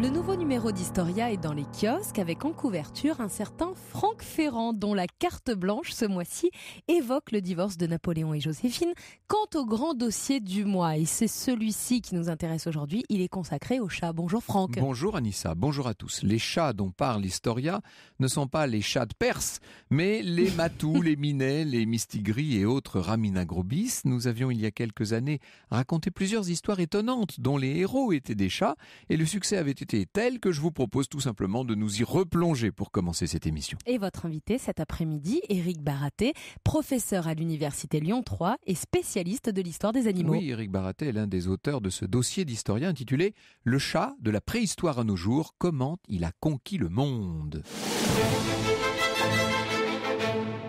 le nouveau numéro d'Historia est dans les kiosques avec en couverture un certain Franck Ferrand dont la carte blanche ce mois-ci évoque le divorce de Napoléon et Joséphine quant au grand dossier du mois. Et c'est celui-ci qui nous intéresse aujourd'hui. Il est consacré aux chats. Bonjour Franck. Bonjour Anissa. Bonjour à tous. Les chats dont parle Historia ne sont pas les chats de Perse, mais les matous, les minets, les mystigris et autres raminagrobis. Nous avions il y a quelques années raconté plusieurs histoires étonnantes dont les héros étaient des chats et le succès avait été telle que je vous propose tout simplement de nous y replonger pour commencer cette émission. Et votre invité cet après-midi, Éric Baraté, professeur à l'Université Lyon 3 et spécialiste de l'histoire des animaux. Oui, Éric Baraté est l'un des auteurs de ce dossier d'historien intitulé Le chat de la préhistoire à nos jours, comment il a conquis le monde.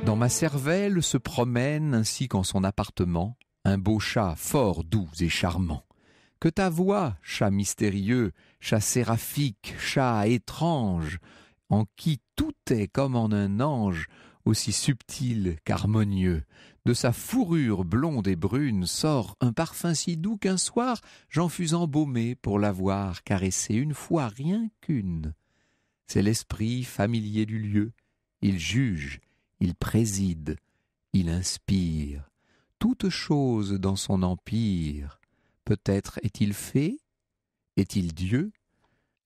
Dans ma cervelle se promène, ainsi qu'en son appartement, un beau chat fort doux et charmant que ta voix, chat mystérieux, chat séraphique, chat étrange, en qui tout est comme en un ange, aussi subtil qu'harmonieux. De sa fourrure blonde et brune sort un parfum si doux qu'un soir j'en fus embaumé pour l'avoir caressé une fois rien qu'une. C'est l'esprit familier du lieu. Il juge, il préside, il inspire. Toute chose dans son empire peut-être est-il fait, Est-il Dieu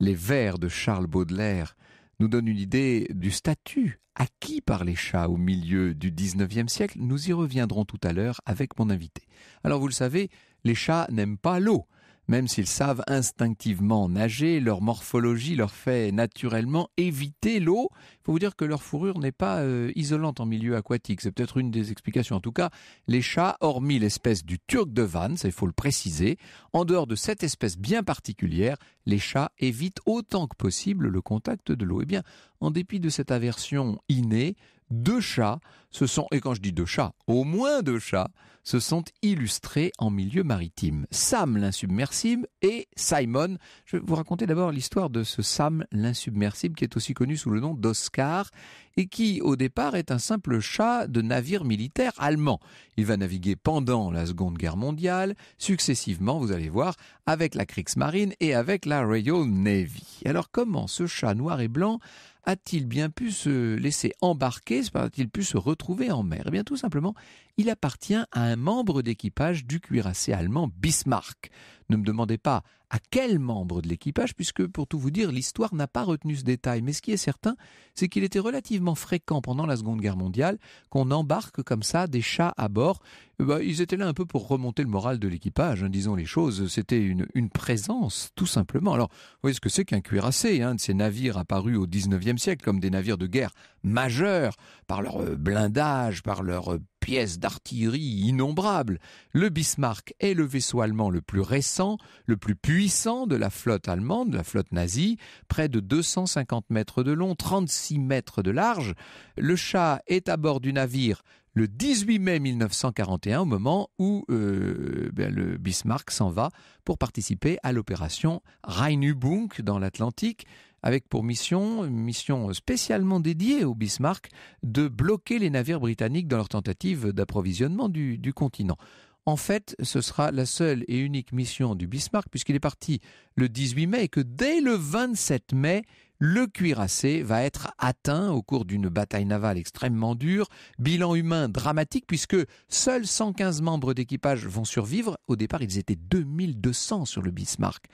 Les vers de Charles Baudelaire nous donnent une idée du statut acquis par les chats au milieu du XIXe siècle. Nous y reviendrons tout à l'heure avec mon invité. Alors vous le savez, les chats n'aiment pas l'eau. Même s'ils savent instinctivement nager, leur morphologie leur fait naturellement éviter l'eau. Il faut vous dire que leur fourrure n'est pas euh, isolante en milieu aquatique. C'est peut-être une des explications. En tout cas, les chats, hormis l'espèce du turc de Vannes, il faut le préciser, en dehors de cette espèce bien particulière, les chats évitent autant que possible le contact de l'eau. Eh bien, en dépit de cette aversion innée, deux chats ce sont, et quand je dis deux chats, au moins deux chats, se sont illustrés en milieu maritime. Sam l'insubmersible et Simon. Je vais vous raconter d'abord l'histoire de ce Sam l'insubmersible qui est aussi connu sous le nom d'Oscar et qui au départ est un simple chat de navire militaire allemand. Il va naviguer pendant la Seconde Guerre mondiale, successivement, vous allez voir, avec la Kriegsmarine et avec la Royal Navy. Alors comment ce chat noir et blanc a-t-il bien pu se laisser embarquer, a-t-il pu se retrouver en mer Eh bien tout simplement, il appartient à un membre d'équipage du cuirassé allemand Bismarck. Ne me demandez pas à quel membre de l'équipage, puisque pour tout vous dire, l'histoire n'a pas retenu ce détail. Mais ce qui est certain, c'est qu'il était relativement fréquent pendant la Seconde Guerre mondiale qu'on embarque comme ça des chats à bord. Eh ben, ils étaient là un peu pour remonter le moral de l'équipage, hein, disons les choses. C'était une, présence, tout simplement. Alors, vous voyez ce que c'est qu'un cuirassé, un hein, de ces navires apparus au XIXe siècle comme des navires de guerre majeurs, par leur euh, blindage, par leur euh, pièces d'artillerie innombrables, le Bismarck est le vaisseau allemand le plus récent, le plus puissant de la flotte allemande, de la flotte nazie, près de 250 mètres de long, 36 mètres de large. Le chat est à bord du navire le 18 mai 1941, au moment où euh, ben, le Bismarck s'en va pour participer à l'opération Rheinübung dans l'Atlantique avec pour mission, une mission spécialement dédiée au Bismarck, de bloquer les navires britanniques dans leur tentative d'approvisionnement du, continent. En fait, ce sera la seule et unique mission du Bismarck, puisqu'il est parti le 18 mai et que dès le 27 mai, le cuirassé va être atteint au cours d'une bataille navale extrêmement dure, bilan humain dramatique puisque seuls 115 membres d'équipage vont survivre, au départ ils étaient 2200 sur le Bismarck.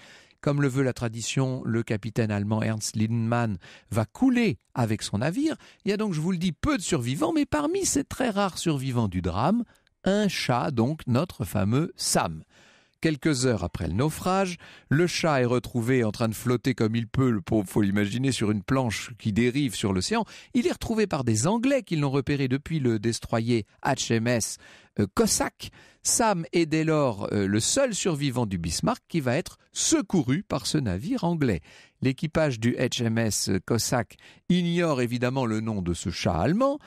Comme le veut la tradition, le capitaine allemand Ernst Lindemann va couler avec son navire. Il y a donc, je vous le dis, peu de survivants, mais parmi ces très rares survivants du drame, un chat, donc notre fameux Sam. Quelques heures après le naufrage, le chat est retrouvé en train de flotter comme il peut, le pauvre, faut l'imaginer, sur une planche qui dérive sur l'océan. Il est retrouvé par des Anglais qui l'ont repéré depuis le destroyer HMS euh, Cossack. Sam est dès lors euh, le seul survivant du Bismarck qui va être secouru par ce navire anglais. L'équipage du HMS euh, Cossack ignore évidemment le nom de ce chat allemand.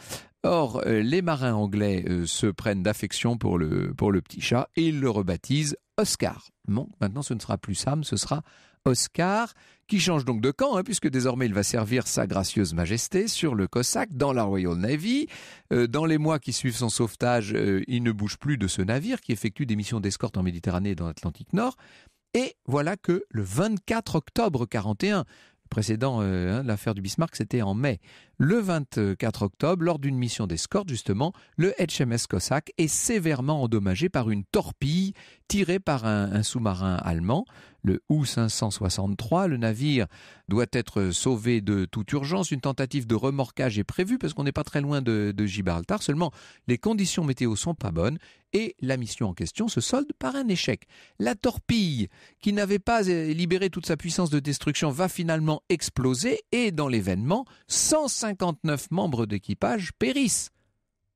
Or, euh, les marins anglais euh, se prennent d'affection pour le, pour le petit chat et ils le rebaptisent Oscar. Bon, maintenant ce ne sera plus Sam, ce sera Oscar, qui change donc de camp, hein, puisque désormais il va servir Sa Gracieuse Majesté sur le Cossack, dans la Royal Navy. Euh, dans les mois qui suivent son sauvetage, il ne bouge plus de ce navire qui effectue des missions d'escorte en Méditerranée et dans l'Atlantique Nord. Et voilà que le 24 octobre 41, précédent, euh, hein, l'affaire du Bismarck, c'était en mai. Le 24 octobre, lors d'une mission d'escorte, justement, le HMS Cossack est sévèrement endommagé par une torpille tirée par un, sous-marin allemand, le OU-563. Le navire doit être sauvé de toute urgence. Une tentative de remorquage est prévue parce qu'on n'est pas très loin de, de Gibraltar. Seulement, les conditions météo sont pas bonnes et la mission en question se solde par un échec. La torpille, qui n'avait pas euh, libéré toute sa puissance de destruction, va finalement exploser et dans l'événement, 159 membres d'équipage périssent.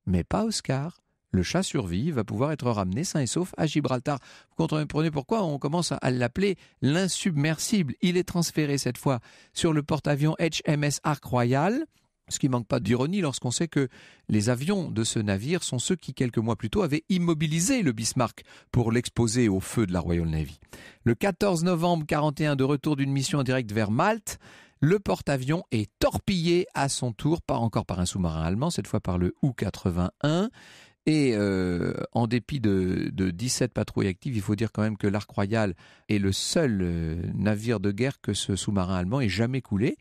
Mais pas Oscar. Le chat survit, va pouvoir être ramené sain et sauf à Gibraltar. Vous comprenez pourquoi on commence à l'appeler l'insubmersible. Il est transféré cette fois sur le porte-avions HMS Arc Royal ce qui manque pas d'ironie lorsqu'on sait que les avions de ce navire sont ceux qui, quelques mois plus tôt, avaient immobilisé le Bismarck pour l'exposer au feu de la Royal Navy. Le 14 novembre 41, de retour d'une mission en direct vers Malte, le porte-avions est torpillé à son tour, pas encore par un sous-marin allemand, cette fois par le U-81. Et euh, en dépit de, de, 17 patrouilles actives, il faut dire quand même que l'Arc Royal est le seul euh, navire de guerre que ce sous-marin allemand ait jamais coulé.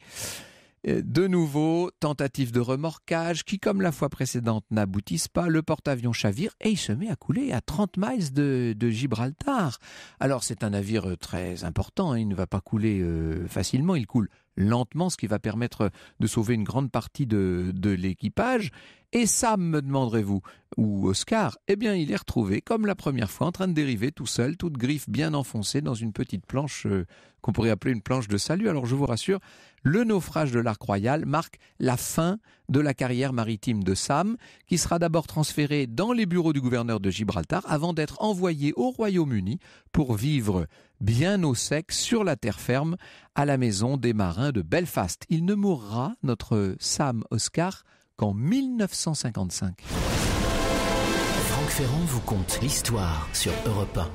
De nouveau, tentative de remorquage qui, comme la fois précédente, n'aboutissent pas. Le porte-avions chavire et il se met à couler à 30 miles de, Gibraltar. Alors c'est un navire euh, très important, hein, il ne va pas couler euh, facilement, il coule lentement, ce qui va permettre de sauver une grande partie de, l'équipage. Et Sam, me demanderez-vous, ou Oscar, eh bien, il est retrouvé, comme la première fois, en train de dériver tout seul, toute griffe bien enfoncée dans une petite planche euh, qu'on pourrait appeler une planche de salut. Alors, je vous rassure, le naufrage de l'Arc Royal marque la fin de la carrière maritime de Sam, qui sera d'abord transféré dans les bureaux du gouverneur de Gibraltar avant d'être envoyé au Royaume-Uni pour vivre bien au sec, sur la terre ferme, à la maison des marins de Belfast. Il ne mourra, notre Sam Oscar, qu'en 1955. Franck Ferrand vous conte l'histoire sur Europa.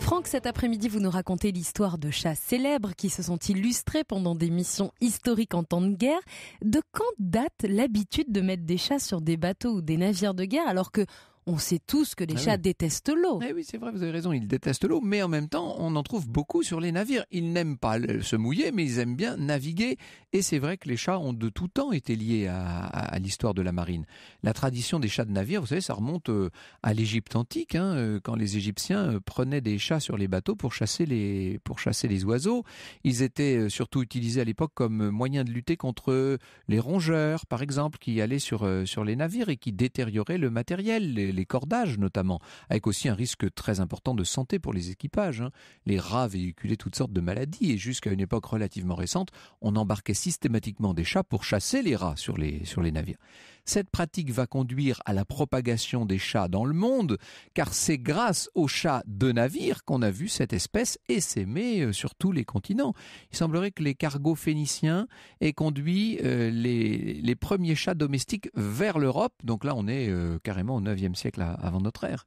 Franck, cet après-midi, vous nous racontez l'histoire de chats célèbres qui se sont illustrés pendant des missions historiques en temps de guerre. De quand date l'habitude de mettre des chats sur des bateaux ou des navires de guerre alors que on sait tous que les ah chats détestent l'eau. Eh oui, c'est vrai, vous avez raison, ils détestent l'eau, mais en même temps, on en trouve beaucoup sur les navires. Ils n'aiment pas se mouiller, mais ils aiment bien naviguer. Et c'est vrai que les chats ont de tout temps été liés à, l'histoire de la marine. La tradition des chats de navire, vous savez, ça remonte euh, à l'Égypte antique, hein, euh, quand les Égyptiens euh, prenaient des chats sur les bateaux pour chasser les, pour chasser les oiseaux. Ils étaient surtout utilisés à l'époque comme moyen de lutter contre les rongeurs, par exemple, qui allaient sur, sur les navires et qui détérioraient le matériel les, cordages notamment, avec aussi un risque très important de santé pour les équipages. Hein. Les rats véhiculaient toutes sortes de maladies et jusqu'à une époque relativement récente, on embarquait systématiquement des chats pour chasser les rats sur les, sur les navires. Cette pratique va conduire à la propagation des chats dans le monde, car c'est grâce aux chats de navire qu'on a vu cette espèce essaimer euh, sur tous les continents. Il semblerait que les cargos phéniciens aient conduit euh, les, premiers chats domestiques vers l'Europe, donc là on est euh, carrément au IXe siècle avant notre ère.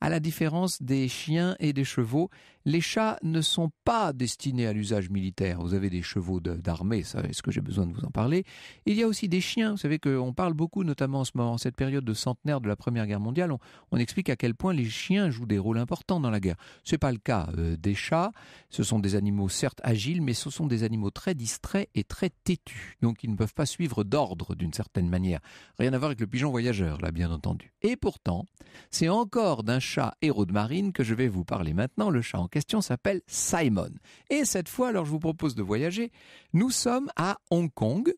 À la différence des chiens et des chevaux, les chats ne sont pas destinés à l'usage militaire. Vous avez des chevaux d'armée, ça, est-ce que j'ai besoin de vous en parler Il y a aussi des chiens. Vous savez qu'on parle beaucoup, notamment en ce moment, cette période de centenaire de la Première Guerre mondiale, on, explique à quel point les chiens jouent des rôles importants dans la guerre. Ce n'est pas le cas euh, des chats. Ce sont des animaux certes agiles, mais ce sont des animaux très distraits et très têtus. Donc ils ne peuvent pas suivre d'ordre d'une certaine manière. Rien à voir avec le pigeon voyageur, là, bien entendu. Et pourtant, c'est encore d'un chat héros de marine que je vais vous parler maintenant, le chat question s'appelle Simon. Et cette fois, alors je vous propose de voyager. Nous sommes à Hong Kong.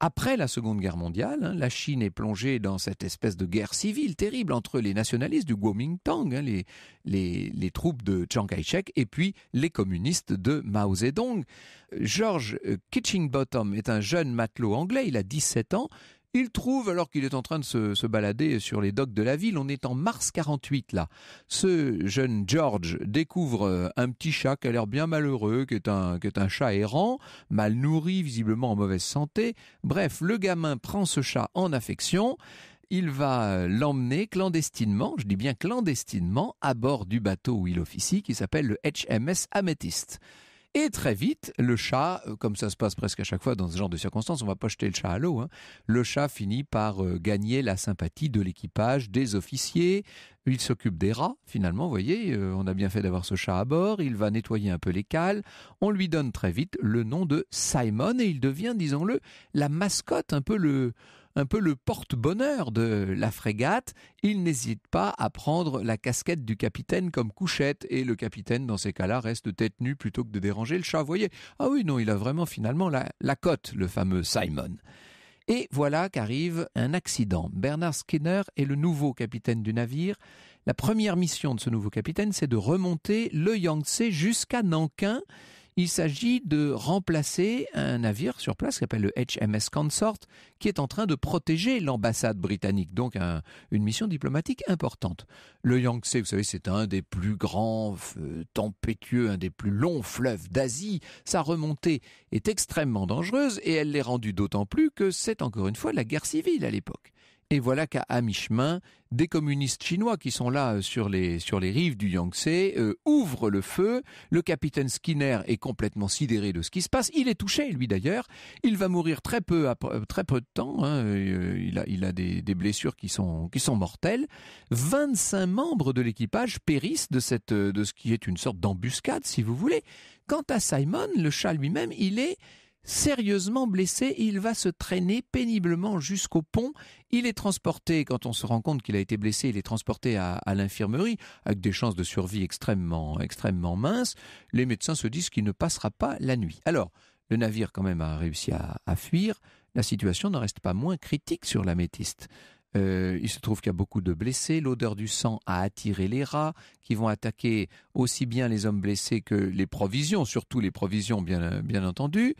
Après la Seconde Guerre mondiale, hein, la Chine est plongée dans cette espèce de guerre civile terrible entre les nationalistes du Kuomintang, hein, les, les, troupes de Chiang Kai-shek, et puis les communistes de Mao Zedong. George Kitchingbottom est un jeune matelot anglais, il a 17 ans, il trouve, alors qu'il est en train de se, balader sur les docks de la ville, on est en mars 48 là, ce jeune George découvre euh, un petit chat qui a l'air bien malheureux, qui est, un, qui est un chat errant, mal nourri, visiblement en mauvaise santé. Bref, le gamin prend ce chat en affection il va euh, l'emmener clandestinement, je dis bien clandestinement, à bord du bateau où il officie, qui s'appelle le HMS Amethyst. Et très vite, le chat, euh, comme ça se passe presque à chaque fois dans ce genre de circonstances, on va pas jeter le chat à l'eau, hein, le chat finit par euh, gagner la sympathie de l'équipage, des officiers, il s'occupe des rats, finalement, vous voyez, euh, on a bien fait d'avoir ce chat à bord, il va nettoyer un peu les cales, on lui donne très vite le nom de Simon et il devient, disons-le, la mascotte, un peu le, un peu le porte-bonheur de la frégate. Il n'hésite pas à prendre la casquette du capitaine comme couchette et le capitaine dans ces cas-là reste tête nue plutôt que de déranger le chat. Vous voyez, ah oui non, il a vraiment finalement la, la cote, le fameux Simon. Et voilà qu'arrive un accident. Bernard Skinner est le nouveau capitaine du navire. La première mission de ce nouveau capitaine, c'est de remonter le Yangtze jusqu'à Nankin. Il s'agit de remplacer un navire sur place qui s'appelle le HMS Consort, qui est en train de protéger l'ambassade britannique, donc une mission diplomatique importante. Le Yangtze, vous savez, c'est un des plus grands tempétueux, un des plus longs fleuves d'Asie. Sa remontée est extrêmement dangereuse et elle l'est rendue d'autant plus que c'est encore une fois la guerre civile à l'époque. Et voilà qu'à mi-chemin, des communistes chinois qui sont là euh, sur les, sur les rives du Yangtze euh, ouvrent le feu. Le capitaine Skinner est complètement sidéré de ce qui se passe. Il est touché, lui d'ailleurs. Il va mourir très peu, euh, très peu de temps. Hein. Il a, des, blessures qui sont, qui sont mortelles. 25 membres de l'équipage périssent de, cette, de ce qui est une sorte d'embuscade, si vous voulez. Quant à Simon, le chat lui-même, il est sérieusement blessé, il va se traîner péniblement jusqu'au pont. Il est transporté, quand on se rend compte qu'il a été blessé, il est transporté à, l'infirmerie, avec des chances de survie extrêmement, extrêmement minces. Les médecins se disent qu'il ne passera pas la nuit. Alors, le navire quand même a réussi à, fuir. La situation n'en reste pas moins critique sur l'améthyste. Euh, il se trouve qu'il y a beaucoup de blessés. L'odeur du sang a attiré les rats qui vont attaquer aussi bien les hommes blessés que les provisions, surtout les provisions bien, entendu.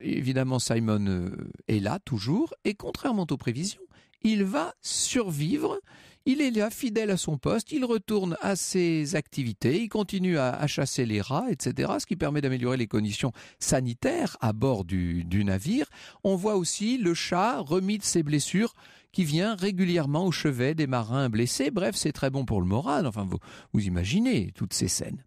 Évidemment, Simon euh, est là toujours et contrairement aux prévisions, il va survivre. Il est là, fidèle à son poste, il retourne à ses activités, il continue à, chasser les rats, etc., ce qui permet d'améliorer les conditions sanitaires à bord du, navire. On voit aussi le chat remis de ses blessures, qui vient régulièrement au chevet des marins blessés. Bref, c'est très bon pour le moral. Enfin, vous, vous imaginez toutes ces scènes.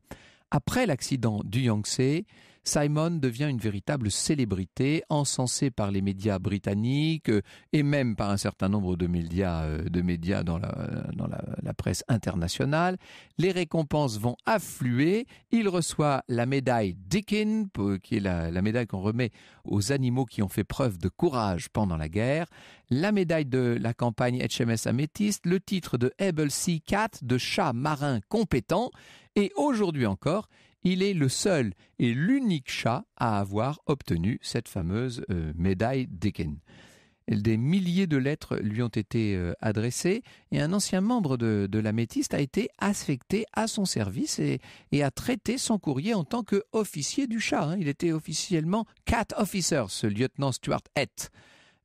Après l'accident du Yangtze, Simon devient une véritable célébrité, encensée par les médias britanniques euh, et même par un certain nombre de médias, euh, de médias dans, la, presse internationale. Les récompenses vont affluer. Il reçoit la médaille Dickin, qui est la, médaille qu'on remet aux animaux qui ont fait preuve de courage pendant la guerre, la médaille de la campagne HMS Améthyste, le titre de Able Sea Cat de chat marin compétent, et aujourd'hui encore, il est le seul et l'unique chat à avoir obtenu cette fameuse euh, médaille Decken. Des milliers de lettres lui ont été euh, adressées et un ancien membre de, la métiste a été affecté à son service et, a traité son courrier en tant qu'officier du chat. Hein. Il était officiellement cat officer, ce lieutenant Stuart Hett.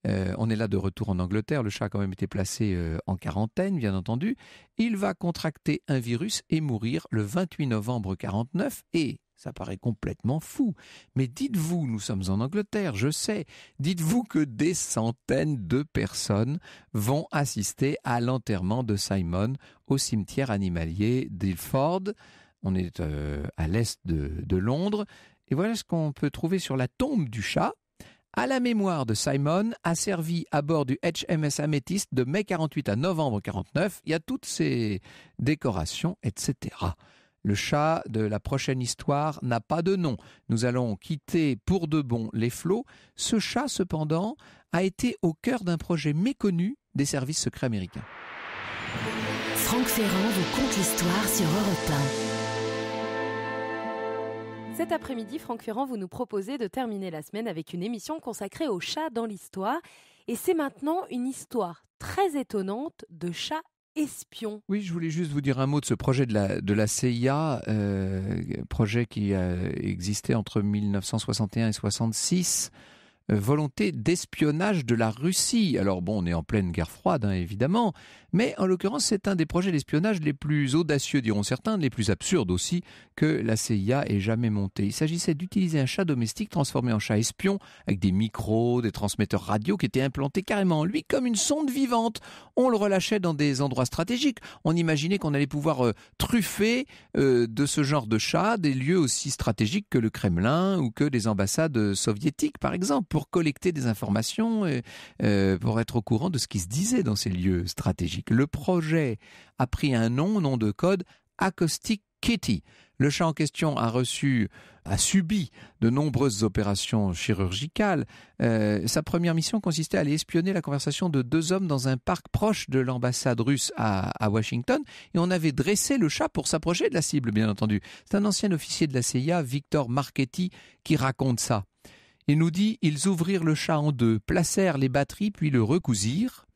Euh, on est là de retour en Angleterre. Le chat a quand même été placé euh, en quarantaine, bien entendu. Il va contracter un virus et mourir le 28 novembre 49 et ça paraît complètement fou. Mais dites-vous, nous sommes en Angleterre, je sais, dites-vous que des centaines de personnes vont assister à l'enterrement de Simon au cimetière animalier d'Ilford. On est euh, à l'est de Londres. Et voilà ce qu'on peut trouver sur la tombe du chat à la mémoire de Simon a servi à bord du HMS Amethyst de mai 48 à novembre 49. Il y a toutes ces décorations, etc. Le chat de la prochaine histoire n'a pas de nom. Nous allons quitter pour de bon les flots. Ce chat, cependant, a été au cœur d'un projet méconnu des services secrets américains. Franck Ferrand vous conte l'histoire sur Europe 1. Cet après-midi, Franck Ferrand, vous nous proposez de terminer la semaine avec une émission consacrée aux chats dans l'histoire. Et c'est maintenant une histoire très étonnante de chats espions. Oui, je voulais juste vous dire un mot de ce projet de la, CIA, euh, projet qui a existé entre 1961 et 1966. Euh, volonté d'espionnage de la Russie. Alors bon, on est en pleine guerre froide, hein, évidemment, mais en l'occurrence, c'est un des projets d'espionnage les plus audacieux, diront certains, les plus absurdes aussi, que la CIA ait jamais monté. Il s'agissait d'utiliser un chat domestique transformé en chat espion, avec des micros, des transmetteurs radio qui étaient implantés carrément en lui comme une sonde vivante. On le relâchait dans des endroits stratégiques. On imaginait qu'on allait pouvoir euh, truffer euh, de ce genre de chat des lieux aussi stratégiques que le Kremlin ou que des ambassades soviétiques, par exemple, collecter des informations, euh, pour être au courant de ce qui se disait dans ces lieux stratégiques. Le projet a pris un nom, nom de code, Acoustic Kitty. Le chat en question a reçu, a subi de nombreuses opérations chirurgicales. Euh, sa première mission consistait à aller espionner la conversation de deux hommes dans un parc proche de l'ambassade russe à, à, Washington, et on avait dressé le chat pour s'approcher de la cible, bien entendu. C'est un ancien officier de la CIA, Victor Marchetti, qui raconte ça. Il nous dit Ils ouvrirent le chat en deux, placèrent les batteries puis le recousirent.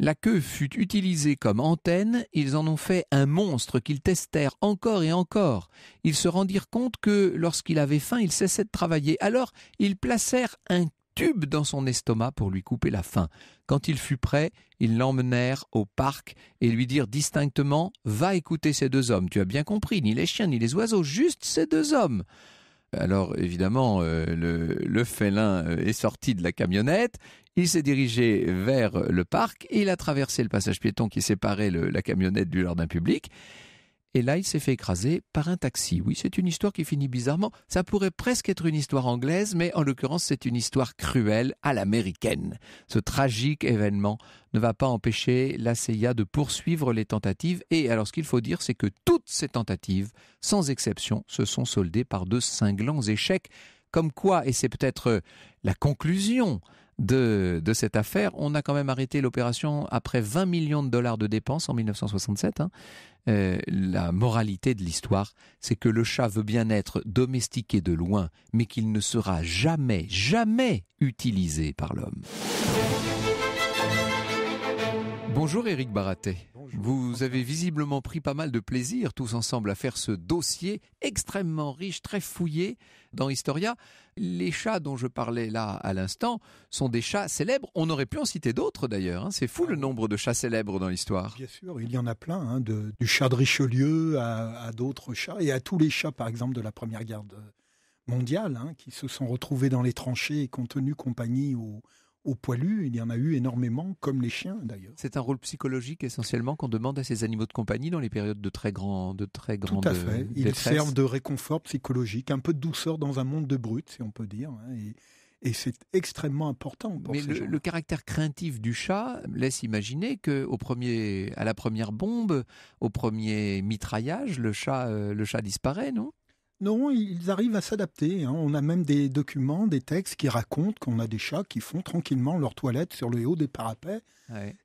La queue fut utilisée comme antenne, ils en ont fait un monstre qu'ils testèrent encore et encore. Ils se rendirent compte que lorsqu'il avait faim, il cessait de travailler. Alors ils placèrent un tube dans son estomac pour lui couper la faim. Quand il fut prêt, ils l'emmenèrent au parc et lui dirent distinctement Va écouter ces deux hommes. Tu as bien compris, ni les chiens ni les oiseaux, juste ces deux hommes. Alors évidemment, euh, le, félin euh, est sorti de la camionnette, il s'est dirigé vers le parc, il a traversé le passage piéton qui séparait la camionnette du jardin public, et là il s'est fait écraser par un taxi. Oui, c'est une histoire qui finit bizarrement. Ça pourrait presque être une histoire anglaise, mais en l'occurrence c'est une histoire cruelle à l'américaine. Ce tragique événement ne va pas empêcher la CIA de poursuivre les tentatives et alors ce qu'il faut dire c'est que toutes ces tentatives, sans exception, se sont soldées par de cinglants échecs. Comme quoi, et c'est peut-être la conclusion de, cette affaire. On a quand même arrêté l'opération après 20 millions de dollars de dépenses en 1967. Hein. Euh, la moralité de l'histoire, c'est que le chat veut bien être domestiqué de loin, mais qu'il ne sera jamais, jamais utilisé par l'homme. Bonjour Éric Baraté. Vous avez visiblement pris pas mal de plaisir tous ensemble à faire ce dossier extrêmement riche, très fouillé dans Historia. Les chats dont je parlais là à l'instant sont des chats célèbres. On aurait pu en citer d'autres d'ailleurs. Hein. C'est fou le ah nombre de chats célèbres dans l'histoire. Bien sûr, il y en a plein, hein, du chat de Richelieu à, d'autres chats et à tous les chats par exemple de la Première Guerre mondiale hein, qui se sont retrouvés dans les tranchées et qui ont tenu compagnie aux aux poilus, il y en a eu énormément, comme les chiens d'ailleurs. C'est un rôle psychologique essentiellement qu'on demande à ces animaux de compagnie dans les périodes de très grand, de très grande. Tout à fait. Ils servent de réconfort psychologique, un peu de douceur dans un monde de brutes, si on peut dire. Hein, et... c'est extrêmement important. Pour Mais le, caractère craintif du chat laisse imaginer que, au premier, à la première bombe, au premier mitraillage, le chat, euh, le chat disparaît, non non, ils arrivent à s'adapter. Hein. On a même des documents, des textes qui racontent qu'on a des chats qui font tranquillement leur toilette sur le haut des parapets.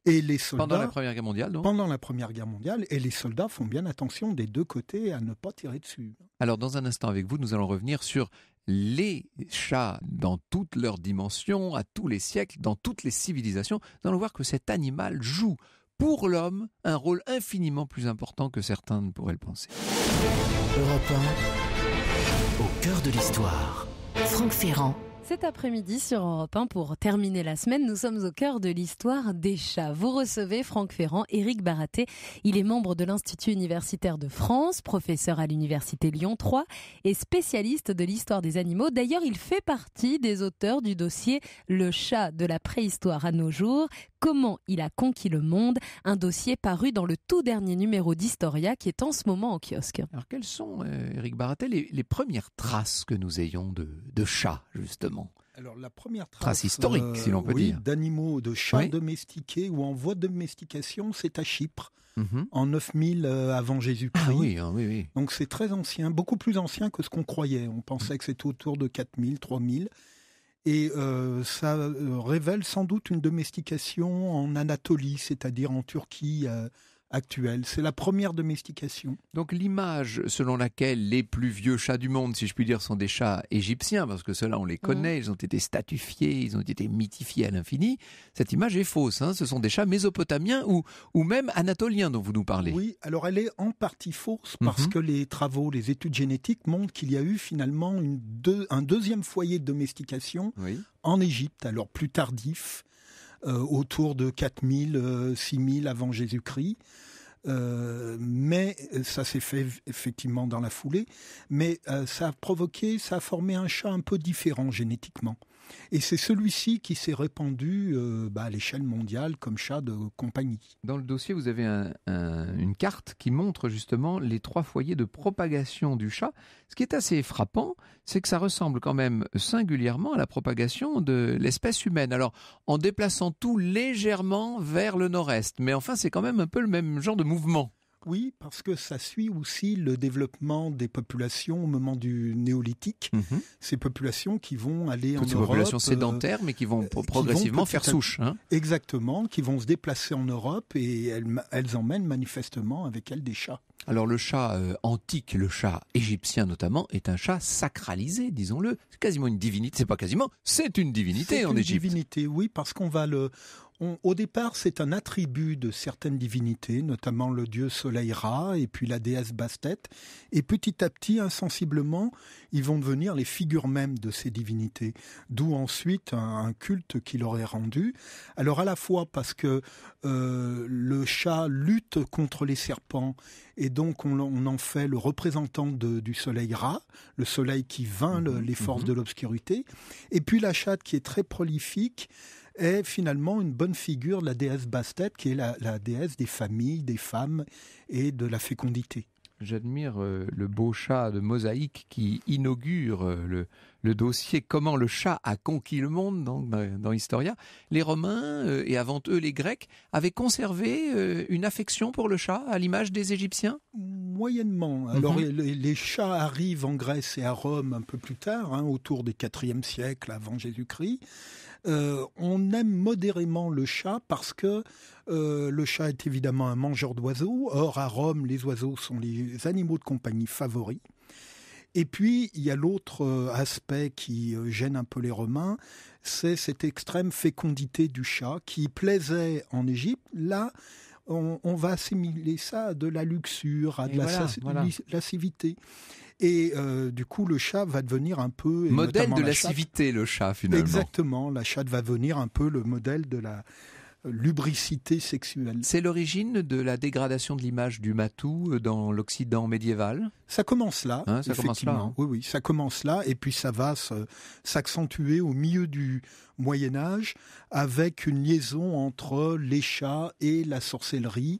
Et les soldats. Pendant la Première Guerre mondiale, Pendant la Première Guerre mondiale, et les soldats font bien attention des deux côtés à ne pas tirer dessus. Alors, dans un instant avec vous, nous allons revenir sur les chats dans toutes leurs dimensions, à tous les siècles, dans toutes les civilisations. Nous allons voir que cet animal joue pour l'homme un rôle infiniment plus important que certains ne pourraient le penser. Europe au cœur de l'histoire. Franck Ferrand. Cet après-midi sur Europe 1, pour terminer la semaine, nous sommes au cœur de l'histoire des chats. Vous recevez Franck Ferrand, Éric Baraté. Il est membre de l'Institut universitaire de France, professeur à l'Université Lyon 3 et spécialiste de l'histoire des animaux. D'ailleurs, il fait partie des auteurs du dossier Le chat de la préhistoire à nos jours, Comment il a conquis le monde, un dossier paru dans le tout dernier numéro d'Historia qui est en ce moment en kiosque. Alors quelles sont, Eric euh, Baratel, les, premières traces que nous ayons de, de chats, justement alors la première trace, historique, euh, si l'on peut dire, d'animaux, de chats domestiqués ou en voie de domestication, c'est à Chypre, mhm. en 9000 euh, avant Jésus-Christ. Ah oui, ah oui, oui. Donc c'est très ancien, beaucoup plus ancien que ce qu'on croyait. On pensait mhm. que c'était autour de 4000, 3000. Et euh, ça euh, révèle sans doute une domestication en Anatolie, c'est-à-dire en Turquie, euh, actuelle. C'est la première domestication. Donc l'image selon laquelle les plus vieux chats du monde, si je puis dire, sont des chats égyptiens, parce que ceux-là on les mm. connaît, ils ont été statufiés, ils ont été mythifiés à l'infini, cette image est fausse. Hein. Ce sont des chats mésopotamiens ou, ou même anatoliens dont vous nous parlez. Oui, alors elle est en partie fausse parce mhm. que les travaux, les études génétiques montrent qu'il y a eu finalement un deuxième foyer de domestication en Égypte, alors plus tardif, euh, autour de 4000, 6000 euh, avant Jésus-Christ. Euh, mais ça s'est fait effectivement dans la foulée, mais ça a provoqué, ça a formé un chat un peu différent génétiquement. Et c'est celui-ci qui s'est répandu euh, bah, à l'échelle mondiale comme chat de compagnie. Dans le dossier, vous avez une carte qui montre justement les trois foyers de propagation du chat. Ce qui est assez frappant, c'est que ça ressemble quand même singulièrement à la propagation de l'espèce humaine. Alors, en déplaçant tout légèrement vers le nord-est, mais enfin, c'est quand même un peu le même genre de mouvement. Oui, parce que ça suit aussi le développement des populations au moment du néolithique. Mhm. Ces populations qui vont aller en Europe. Ces populations sédentaires, mais qui vont euh, progressivement faire souche. Hein. exactement, qui vont se déplacer en Europe et elles, emmènent manifestement avec elles des chats. Alors le chat euh, antique, le chat égyptien notamment, est un chat sacralisé, disons-le. C'est quasiment une divinité. C'est pas quasiment, c'est une divinité en une Divinité, oui, parce qu'on va le, au départ, c'est un attribut de certaines divinités, notamment le dieu Soleil Ra et puis la déesse Bastet. Et petit à petit, insensiblement, ils vont devenir les figures mêmes de ces divinités. D'où ensuite un, culte qui leur est rendu. Alors à la fois parce que euh, le chat lutte contre les serpents et donc on, en fait le représentant du Soleil Ra, le Soleil qui vainc mhm, les forces mhm. de l'obscurité. Et puis la chatte qui est très prolifique est finalement une bonne figure de la déesse Bastet, qui est la, déesse des familles, des femmes et de la fécondité. J'admire euh, le beau chat de mosaïque qui inaugure euh, le, dossier Comment le chat a conquis le monde dans, dans Historia. Les Romains euh, et avant eux les Grecs avaient conservé une affection pour le chat à l'image des Égyptiens Moyennement. Mhm. Alors les, chats arrivent en Grèce et à Rome un peu plus tard, hein, autour des IVe siècle avant Jésus-Christ. Euh, on aime modérément le chat parce que euh, le chat est évidemment un mangeur d'oiseaux. Or, à Rome, les oiseaux sont les animaux de compagnie favoris. Et puis, il y a l'autre euh, aspect qui gêne un peu les Romains, c'est cette extrême fécondité du chat qui plaisait en Égypte. Là, on, va assimiler ça à de la luxure, à de la, lascivité. Et euh, du coup, le chat va devenir un peu... Modèle de la lascivité, le chat, finalement. Exactement, la chatte va devenir un peu le modèle de la lubricité sexuelle. C'est l'origine de la dégradation de l'image du matou euh, dans l'Occident médiéval hein, Ça commence là, effectivement. Hein. Oui, oui, ça commence là, et puis ça va s'accentuer au milieu du Moyen Âge, avec une liaison entre les chats et la sorcellerie,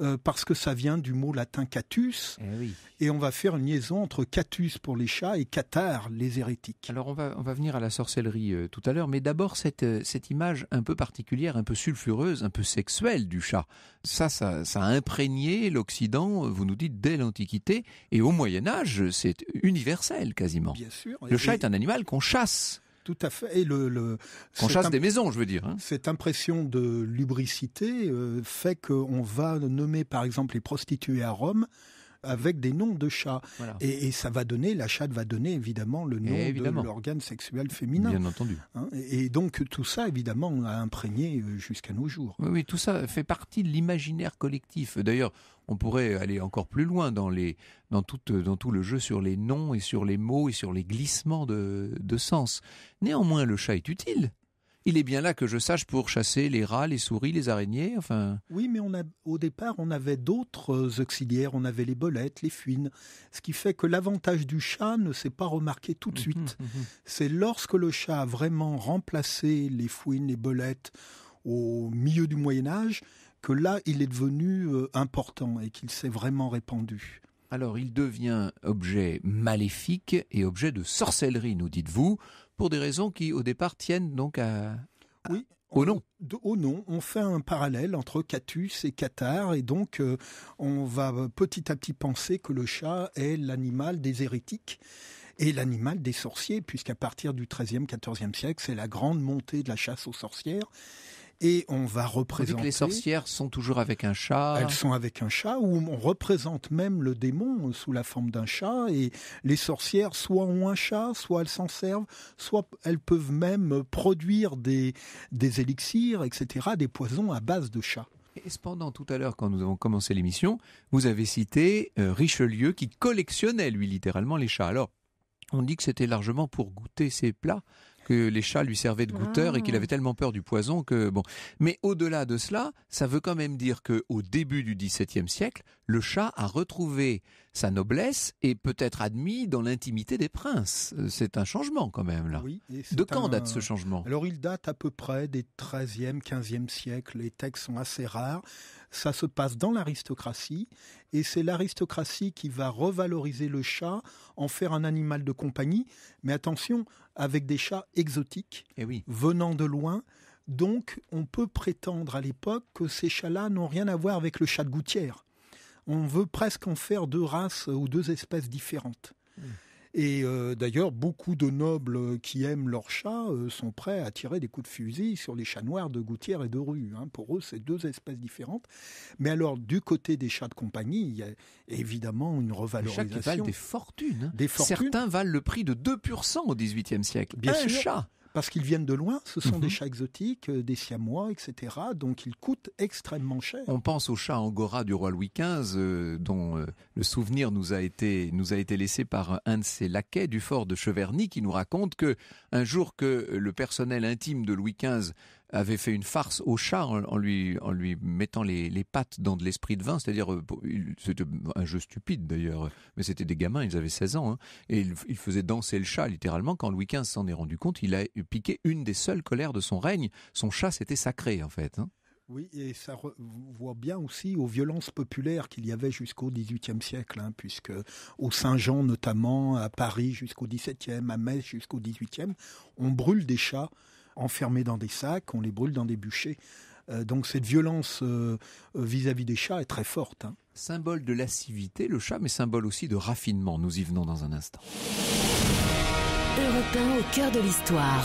euh, parce que ça vient du mot latin catus, eh et on va faire une liaison entre catus pour les chats et catar les hérétiques. Alors on va, venir à la sorcellerie euh, tout à l'heure, mais d'abord cette, euh, cette image un peu particulière, un peu sulfureuse, un peu sexuelle du chat. Ça, ça, a imprégné l'Occident, vous nous dites, dès l'Antiquité, et au Moyen Âge, c'est universel quasiment. Bien sûr. Le chat est un animal qu'on chasse. Tout à fait. Et le, qu'on chasse des maisons, je veux dire. Hein. Cette impression de lubricité euh, fait qu'on va nommer, par exemple, les prostituées à Rome avec des noms de chats. Et, ça va donner, la chatte va donner évidemment le nom de l'organe sexuel féminin. Bien entendu. Hein. et donc tout ça, évidemment, a imprégné euh, jusqu'à nos jours. oui, tout ça fait partie de l'imaginaire collectif. D'ailleurs, on pourrait aller encore plus loin euh, dans tout le jeu sur les noms et sur les mots et sur les glissements de, sens. Néanmoins, le chat est utile. Il est bien là que je sache pour chasser les rats, les souris, les araignées, enfin. Oui, mais au départ, on avait d'autres euh, auxiliaires, on avait les bolettes, les fuines, ce qui fait que l'avantage du chat ne s'est pas remarqué tout de mhm, suite. Mhm, mhm. C'est lorsque le chat a vraiment remplacé les fouines, les bolettes au milieu du Moyen Âge que là, il est devenu euh, important et qu'il s'est vraiment répandu. Alors, il devient objet maléfique et objet de sorcellerie, nous dites-vous, pour des raisons qui, au départ, tiennent donc à... Oui, au nom. Au nom, on fait un parallèle entre Catus et Cathar. et donc euh, on va euh, petit à petit penser que le chat est l'animal des hérétiques et l'animal des sorciers, puisqu'à partir du XIIIe, XIVe siècle, c'est la grande montée de la chasse aux sorcières et on va représenter. que les sorcières sont toujours avec un chat. Elles sont avec un chat ou on représente même le démon sous la forme d'un chat et les sorcières soit ont un chat, soit elles s'en servent, soit elles peuvent même produire des, élixirs, etc., des poisons à base de chat. Et cependant, tout à l'heure, quand nous avons commencé l'émission, vous avez cité euh, Richelieu qui collectionnait, lui, littéralement les chats. Alors, on dit que c'était largement pour goûter ses plats que les chats lui servaient de goûteur et qu'il ah. avait tellement peur du poison que bon. Mais au-delà de cela, ça veut quand même dire que au début du XVIIe siècle, le chat a retrouvé sa noblesse et peut être admis dans l'intimité des princes. Euh, c'est un changement quand même de quand date ce changement Alors il date à peu près des 13e, 15e siècles. Les textes sont assez rares. Ça se passe dans l'aristocratie et c'est l'aristocratie qui va revaloriser le chat, en faire un animal de compagnie, mais attention, avec des chats exotiques, eh venant de loin. Donc on peut prétendre à l'époque que ces chats-là n'ont rien à voir avec le chat de gouttière on veut presque en faire deux races ou deux espèces différentes. Hmm. Et euh, d'ailleurs, beaucoup de nobles qui aiment leurs chats euh, sont prêts à tirer des coups de fusil sur les chats noirs de gouttière et de rue. Hein. Pour eux, c'est deux espèces différentes. Mais alors, du côté des chats de compagnie, il y a évidemment une revalorisation. Des chats valent des fortunes. Hein. Des Certains valent le prix de 2% au XVIIIe siècle. Bien Un chat parce qu'ils viennent de loin, ce sont des mhm. chats exotiques, euh, des siamois, etc. Donc ils coûtent extrêmement cher. On pense au chat angora du roi Louis XV, euh, dont euh, le souvenir nous a été nous a été laissé par un de ses laquais du fort de Cheverny, qui nous raconte que un jour que le personnel intime de Louis XV avait fait une farce au chat en, lui, mettant les, pattes dans de l'esprit de vin, c'est-à-dire, euh, c'était un jeu stupide d'ailleurs, mais c'était des gamins, ils avaient 16 ans, hein. et il, il, faisait danser le chat littéralement. Quand Louis XV s'en est rendu compte, il a piqué une des seules colères de son règne. Son chat, c'était sacré en fait. Hein. Oui, et ça voit bien aussi aux violences populaires qu'il y avait jusqu'au XVIIIe siècle, hein, puisque au Saint-Jean notamment, à Paris jusqu'au XVIIe, à Metz jusqu'au XVIIIe, on brûle des chats enfermés dans des sacs, on les brûle dans des bûchers. Euh, donc cette violence euh, euh, vis-à-vis des chats est très forte. Hein. Symbole de lascivité, le chat, mais symbole aussi de raffinement. Nous y venons dans un instant. Europe au cœur de l'histoire.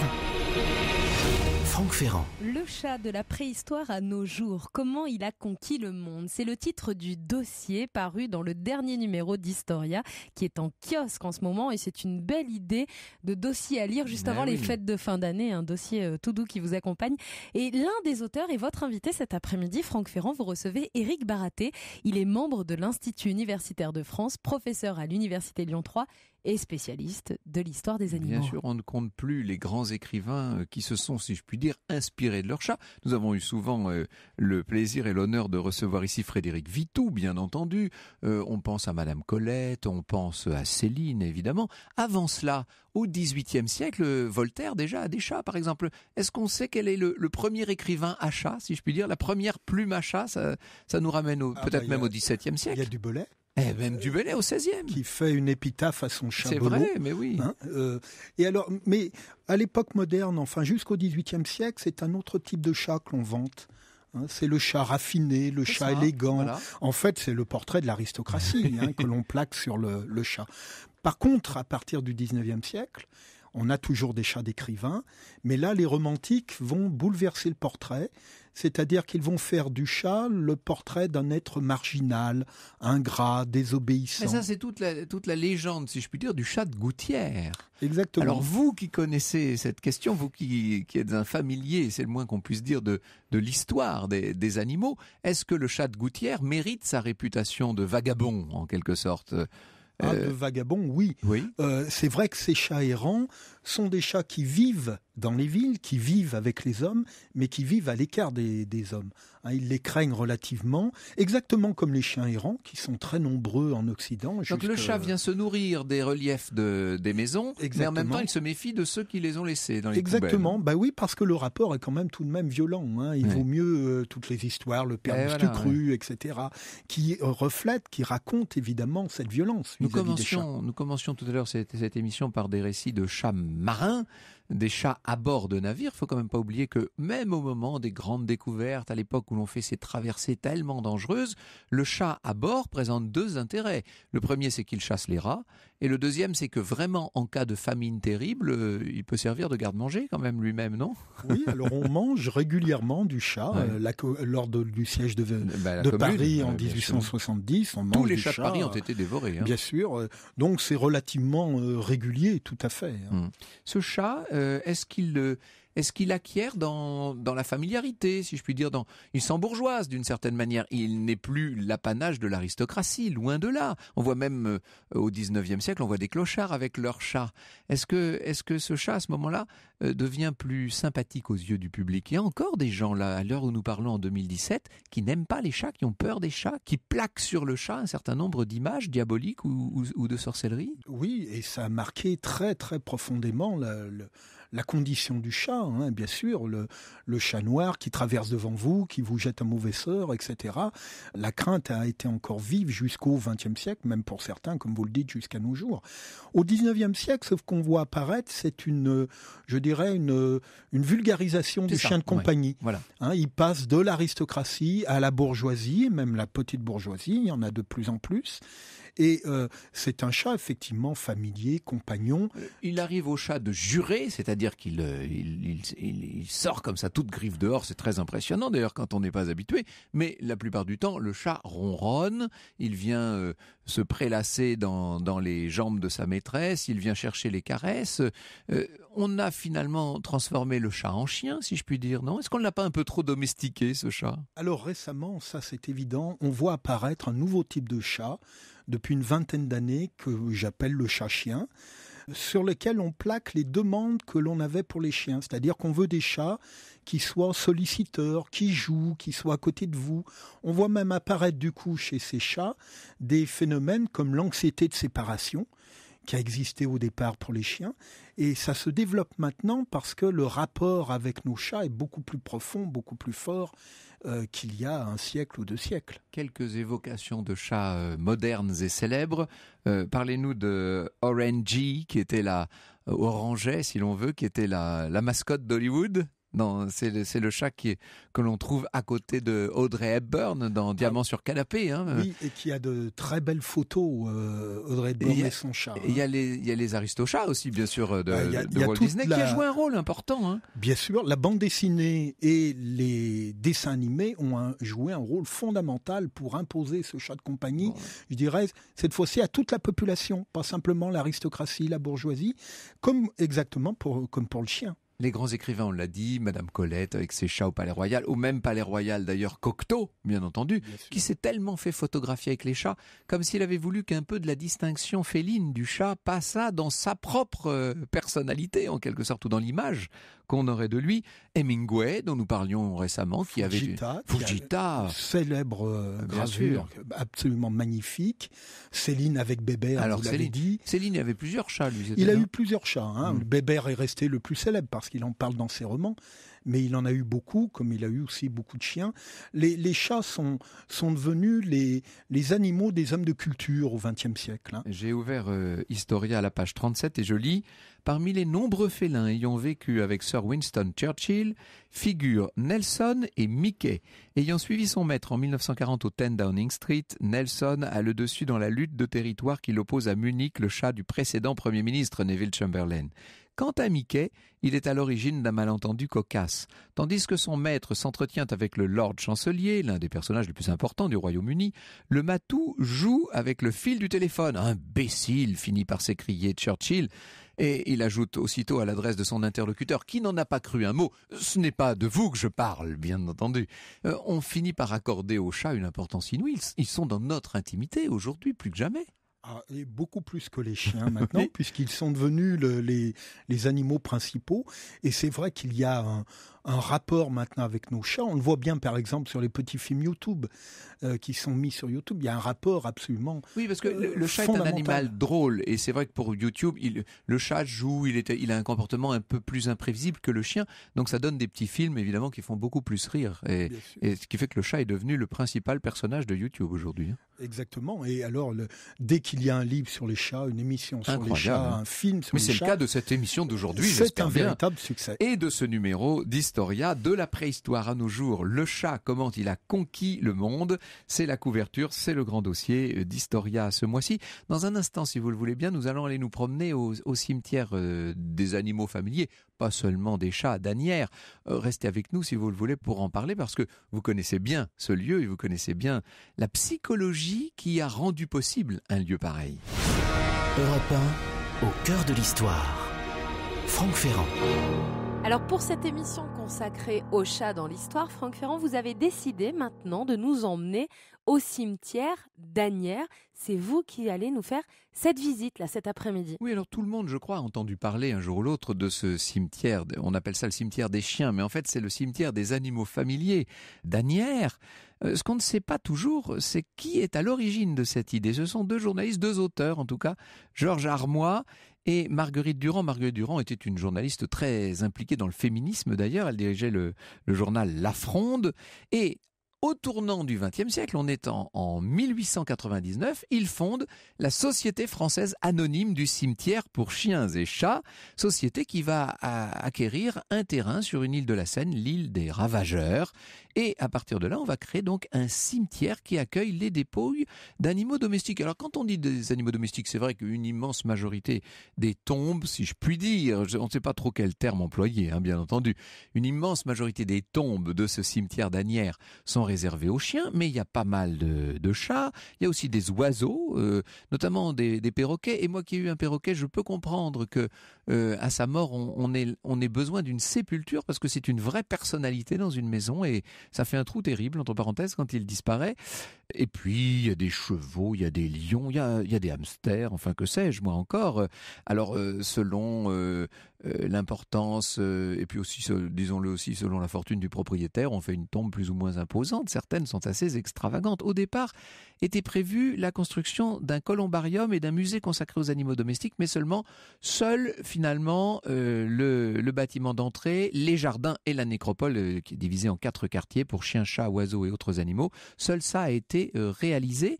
Franck Ferrand. Le chat de la préhistoire à nos jours, comment il a conquis le monde C'est le titre du dossier paru dans le dernier numéro d'Historia qui est en kiosque en ce moment et c'est une belle idée de dossier à lire juste avant les fêtes de fin d'année, un dossier euh, tout doux qui vous accompagne. Et l'un des auteurs est votre invité cet après-midi, Franck Ferrand. Vous recevez Éric Baraté. Il est membre de l'Institut universitaire de France, professeur à l'Université Lyon 3 et spécialiste de l'histoire des animaux. Bien sûr, on ne compte plus les grands écrivains euh, qui se sont, si je puis dire, inspirés de leurs chats. Nous avons eu souvent euh, le plaisir et l'honneur de recevoir ici Frédéric Vitou, bien entendu. Euh, on pense à Madame Colette, on pense à Céline, évidemment. Avant cela, au XVIIIe siècle, Voltaire déjà a des chats, par exemple. Est-ce qu'on sait quel est le, premier écrivain à chat, si je puis dire, la première plume à chat Ça, nous ramène ah peut-être bah, même au XVIIe siècle. Il y a du Bolet. Eh, même du au XVIe Qui fait une épitaphe à son chat. C'est vrai, mais oui. Hein, euh, et alors, mais à l'époque moderne, enfin jusqu'au XVIIIe siècle, c'est un autre type de chat que l'on vante. Hein. c'est le chat raffiné, le chat élégant. En fait, c'est le portrait de l'aristocratie hein, que l'on plaque sur le, le chat. Par contre, à partir du XIXe siècle, on a toujours des chats d'écrivains, mais là, les romantiques vont bouleverser le portrait c'est-à-dire qu'ils vont faire du chat le portrait d'un être marginal, ingrat, désobéissant. Mais ça, c'est toute la, toute la légende, si je puis dire, du chat de gouttière. Exactement. Alors vous qui connaissez cette question, vous qui, êtes un familier, c'est le moins qu'on puisse dire de, l'histoire des, animaux, est-ce que le chat de gouttière mérite sa réputation de vagabond, en quelque sorte euh, ah, de vagabond, oui. oui. Euh, c'est vrai que ces chats errants sont des chats qui vivent dans les villes, qui vivent avec les hommes, mais qui vivent à l'écart des, hommes. Hein. ils les craignent relativement, exactement comme les chiens errants, qui sont très nombreux en Occident. Donc le chat vient se nourrir des reliefs de, des maisons, exactement. mais en même temps il se méfie de ceux qui les ont laissés dans les Exactement, bah oui, parce que le rapport est quand même tout de même violent. Hein. Il vaut mieux euh, toutes les histoires, le père eh, cru, etc., qui euh, reflètent, qui racontent évidemment cette violence. Nous, vis commencions, nous commencions tout à l'heure cette émission par des récits de chats marins des chats à bord de navires. Faut quand même pas oublier que même au moment des grandes découvertes, à l'époque où l'on fait ces traversées tellement dangereuses, le chat à bord présente deux intérêts. Le premier, c'est qu'il chasse les rats, et le deuxième, c'est que vraiment, en cas de famine terrible, euh, il peut servir de garde-manger quand même lui-même, non Oui, alors on mange régulièrement du chat. Euh, lors du siège de, bah, Paris en 1870, on mange Tous les chats de Paris ont été dévorés. Hein. Bien sûr, euh, donc c'est relativement régulier, tout à fait. Hein. Hmm. Ce chat, euh, est-ce qu'il le est-ce qu'il acquiert dans, la familiarité, si je puis dire, dans, il s'embourgeoise, d'une certaine manière. Il n'est plus l'apanage de l'aristocratie, loin de là. On voit même euh, au XIXe siècle, on voit des clochards avec leurs chats. Est-ce que, est-ce que ce chat, à ce moment-là, euh, devient plus sympathique aux yeux du public Il y a encore des gens, là, à l'heure où nous parlons en 2017, qui n'aiment pas les chats, qui ont peur des chats, qui plaquent sur le chat un certain nombre d'images diaboliques ou, de sorcellerie. Oui, et ça a marqué très, très profondément le la condition du chat, hein, bien sûr, le, chat noir qui traverse devant vous, qui vous jette un mauvais sort, etc. La crainte a été encore vive jusqu'au XXe siècle, même pour certains, comme vous le dites, jusqu'à nos jours. Au XIXe siècle, ce qu'on voit apparaître, c'est une, je dirais, une, vulgarisation du chien de compagnie. Hein, il passe de l'aristocratie à la bourgeoisie, même la petite bourgeoisie, il y en a de plus en plus. Et euh, c'est un chat effectivement familier, compagnon. Euh, il arrive au chat de jurer, c'est-à-dire qu'il euh, sort comme ça toute griffe dehors, c'est très impressionnant d'ailleurs quand on n'est pas habitué, mais la plupart du temps le chat ronronne, il vient se prélasser dans, les jambes de sa maîtresse, il vient chercher les caresses. on a finalement transformé le chat en chien, si je puis dire, non Est-ce qu'on ne l'a pas un peu trop domestiqué, ce chat Alors récemment, ça c'est évident, on voit apparaître un nouveau type de chat, depuis une vingtaine d'années que j'appelle le chat-chien sur lequel on plaque les demandes que l'on avait pour les chiens. C'est-à-dire qu'on veut des chats qui soient solliciteurs, qui jouent, qui soient à côté de vous. On voit même apparaître du coup chez ces chats des phénomènes comme l'anxiété de séparation, qui a existé au départ pour les chiens. Et ça se développe maintenant parce que le rapport avec nos chats est beaucoup plus profond, beaucoup plus fort euh, qu'il y a un siècle ou deux siècles. Quelques évocations de chats euh, modernes et célèbres. Euh, parlez-nous de Orangey, qui était la Orangeais, si l'on veut, qui était la mascotte d'Hollywood c'est le, chat qui que l'on trouve à côté de Audrey Hepburn dans ah. Diamant sur canapé. Hein. Oui, et qui a de très belles photos, euh, Audrey Hepburn et, son chat. Hein. Il y, a les, Aristochats aussi, bien sûr, euh, de, bah, y a, Walt Disney, qui a joué un rôle important. Hein. Bien sûr, la bande dessinée et les dessins animés ont joué un rôle fondamental pour imposer ce chat de compagnie, je dirais, cette fois-ci à toute la population, pas simplement l'aristocratie, la bourgeoisie, comme exactement pour, comme pour le chien les grands écrivains, on l'a dit, Madame Colette avec ses chats au Palais Royal, ou même Palais Royal d'ailleurs, Cocteau, bien entendu, qui s'est tellement fait photographier avec les chats, comme s'il avait voulu qu'un peu de la distinction féline du chat passât dans sa propre euh, personnalité, en quelque sorte, ou dans l'image qu'on aurait de lui. Hemingway, dont nous parlions récemment, qui avait Fujita, une célèbre euh, gravure absolument magnifique. Céline avec Bébert, hein, Alors, vous Céline, dit. Céline avait plusieurs chats, lui. Il a eu plusieurs chats. Hein. Mm. Bébert est resté le plus célèbre parce qu'il en parle dans ses romans mais il en a eu beaucoup, comme il a eu aussi beaucoup de chiens. Les, chats sont, sont devenus les, les animaux des hommes de culture au XXe siècle. Hein. J'ai ouvert euh, Historia à la page 37 et je lis Parmi les nombreux félins ayant vécu avec Sir Winston Churchill figure Nelson et Mickey. Ayant suivi son maître en 1940 au 10 Downing Street, Nelson a le dessus dans la lutte de territoire qu'il oppose à Munich, le chat du précédent Premier ministre Neville Chamberlain. Quant à Mickey, il est à l'origine d'un malentendu cocasse. Tandis que son maître s'entretient avec le Lord Chancelier, l'un des personnages les plus importants du Royaume-Uni, le matou joue avec le fil du téléphone. Imbécile, finit par s'écrier Churchill, et il ajoute aussitôt à l'adresse de son interlocuteur, qui n'en a pas cru un mot, ce n'est pas de vous que je parle, bien entendu. Euh, on finit par accorder au chat une importance inouïe. Ils sont dans notre intimité aujourd'hui plus que jamais beaucoup plus que les chiens maintenant, puisqu'ils sont devenus les, animaux principaux. Et c'est vrai qu'il y a un rapport maintenant avec nos chats. On le voit bien, par exemple, sur les petits films YouTube euh, qui sont mis sur YouTube. Il y a un rapport absolument. Oui, parce que le, euh, chat est un animal drôle, et c'est vrai que pour YouTube, il, le chat joue, il, il a un comportement un peu plus imprévisible que le chien. Donc ça donne des petits films, évidemment, qui font beaucoup plus rire, et, ce qui fait que le chat est devenu le principal personnage de YouTube aujourd'hui. Hein. Exactement. Et alors, dès qu'il y a un livre sur les chats, une émission sur les chats, hein. un film sur les chats, c'est le cas de cette émission d'aujourd'hui. C'est un véritable succès. Et de ce numéro distinct de la préhistoire à nos jours, le chat, comment il a conquis le monde. C'est la couverture, c'est le grand dossier euh, d'Historia ce mois-ci. Dans un instant, si vous le voulez bien, nous allons aller nous promener au, cimetière euh, des animaux familiers, pas seulement des chats, d'anières. Euh, restez avec nous si vous le voulez pour en parler parce que vous connaissez bien ce lieu et vous connaissez bien la psychologie qui a rendu possible un lieu pareil. Europe au cœur de l'histoire. Franck Ferrand. Alors pour cette émission consacrée aux chats dans l'histoire, Franck Ferrand, vous avez décidé maintenant de nous emmener au cimetière d'Anières. C'est vous qui allez nous faire cette visite là cet après-midi. Oui, alors tout le monde, je crois, a entendu parler un jour ou l'autre de ce cimetière. On appelle ça le cimetière des chiens, mais en fait c'est le cimetière des animaux familiers d'Anières. Euh, ce qu'on ne sait pas toujours, c'est qui est à l'origine de cette idée. Ce sont deux journalistes, deux auteurs en tout cas, Georges Armois et Marguerite Durand. Marguerite Durand était une journaliste très impliquée dans le féminisme d'ailleurs. Elle dirigeait le, le journal La Fronde et au tournant du XXe siècle, on est en, 1899, il fonde la Société française anonyme du cimetière pour chiens et chats, société qui va acquérir un terrain sur une île de la Seine, l'île des Ravageurs. Et à partir de là, on va créer donc un cimetière qui accueille les dépouilles d'animaux domestiques. Alors quand on dit des animaux domestiques, c'est vrai qu'une immense majorité des tombes, si je puis dire, on ne sait pas trop quel terme employer, hein, bien entendu, une immense majorité des tombes de ce cimetière d'Anières sont réservé aux chiens, mais il y a pas mal de, chats, il y a aussi des oiseaux, euh, notamment des, perroquets. Et moi qui ai eu un perroquet, je peux comprendre que euh, à sa mort, on, on, ait, on besoin d'une sépulture parce que c'est une vraie personnalité dans une maison et ça fait un trou terrible, entre parenthèses, quand il disparaît. Et puis, il y a des chevaux, il y a des lions, il y a, des hamsters, enfin que sais-je, moi encore. Alors, euh, selon l'importance, et puis aussi, disons-le aussi, selon la fortune du propriétaire, on fait une tombe plus ou moins imposante certaines sont assez extravagantes. Au départ, était prévue la construction d'un columbarium et d'un musée consacré aux animaux domestiques, mais seulement seul finalement euh, le, bâtiment d'entrée, les jardins et la nécropole, euh, divisée en quatre quartiers pour chiens, chats, oiseaux et autres animaux. Seul ça a été euh, réalisé.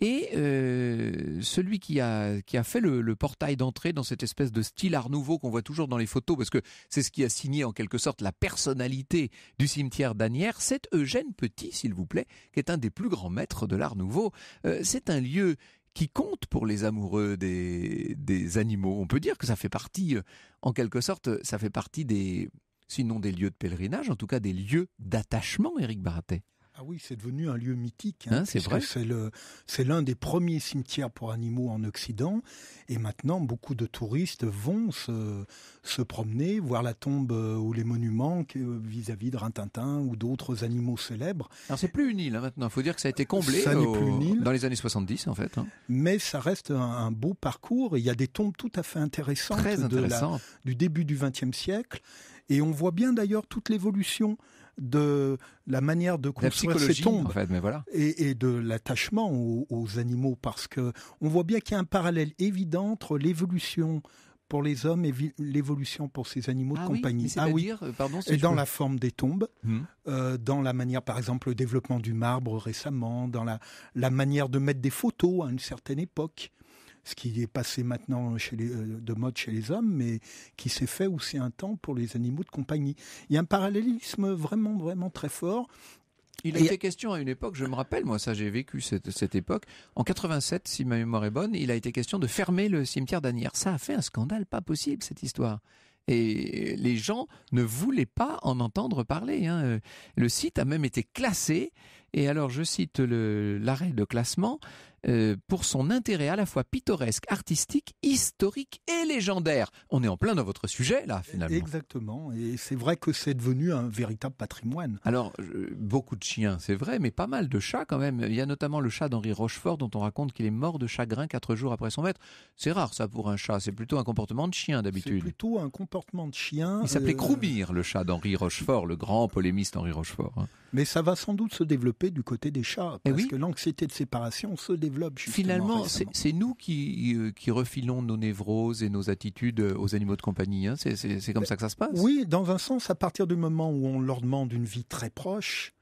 Et euh, celui qui a, fait le, portail d'entrée dans cette espèce de style art nouveau qu'on voit toujours dans les photos, parce que c'est ce qui a signé en quelque sorte la personnalité du cimetière d'Anières, c'est Eugène Petit, s'il vous plaît, qui est un des plus grands maîtres de l'art nouveau. Euh, c'est un lieu qui compte pour les amoureux des, animaux. On peut dire que ça fait partie, euh, en quelque sorte, ça fait partie des, sinon des lieux de pèlerinage, en tout cas des lieux d'attachement, Éric Baratet. Ah oui, c'est devenu un lieu mythique. Hein, ah, c'est vrai. C'est l'un des premiers cimetières pour animaux en Occident. Et maintenant, beaucoup de touristes vont se, promener, voir la tombe euh, ou les monuments vis-à-vis de Rintintin ou d'autres animaux célèbres. Alors, c'est plus une île hein, maintenant. Il faut dire que ça a été comblé dans les années 70, en fait. Hein. Mais ça reste un, beau parcours. il y a des tombes tout à fait intéressantes du début du XXe siècle. Et on voit bien d'ailleurs toute l'évolution de la manière de construire ces tombes et, de l'attachement aux, animaux, parce que on voit bien qu'il y a un parallèle évident entre l'évolution pour les hommes et l'évolution pour ces animaux de compagnie. Oui, ah oui, ah euh, pardon, dans la forme des tombes, hmm. euh, dans la manière, par exemple, le développement du marbre récemment, dans la manière de mettre des photos à une certaine époque ce qui est passé maintenant chez les, euh, de mode chez les hommes, mais qui s'est fait aussi un temps pour les animaux de compagnie. Il y a un parallélisme vraiment, vraiment très fort. Il a été question à une époque, je me rappelle, moi ça j'ai vécu cette, cette, époque, en 87, si ma mémoire est bonne, il a été question de fermer le cimetière d'Anières. Ça a fait un scandale pas possible cette histoire. Et les gens ne voulaient pas en entendre parler. Hein. Le site a même été classé. Et alors je cite l'arrêt de classement. Euh, pour son intérêt à la fois pittoresque, artistique, historique et légendaire. On est en plein dans votre sujet là finalement. Exactement, et c'est vrai que c'est devenu un véritable patrimoine. Alors beaucoup de chiens, c'est vrai, mais pas mal de chats quand même. Il y a notamment le chat d'Henri Rochefort dont on raconte qu'il est mort de chagrin quatre jours après son maître. C'est rare ça pour un chat, c'est plutôt un comportement de chien d'habitude. C'est plutôt un comportement de chien. Il s'appelait euh, Croubir le chat d'Henri Rochefort, le grand polémiste Henri Rochefort. Hein. Mais ça va sans doute se développer du côté des chats, eh parce que l'anxiété de séparation se développe Finalement, c'est nous qui, euh, qui refilons nos névroses et nos attitudes euh, aux animaux de compagnie. Hein. C'est comme ben, ça que ça se passe. Oui, dans un sens, à partir du moment où on leur demande une vie très proche,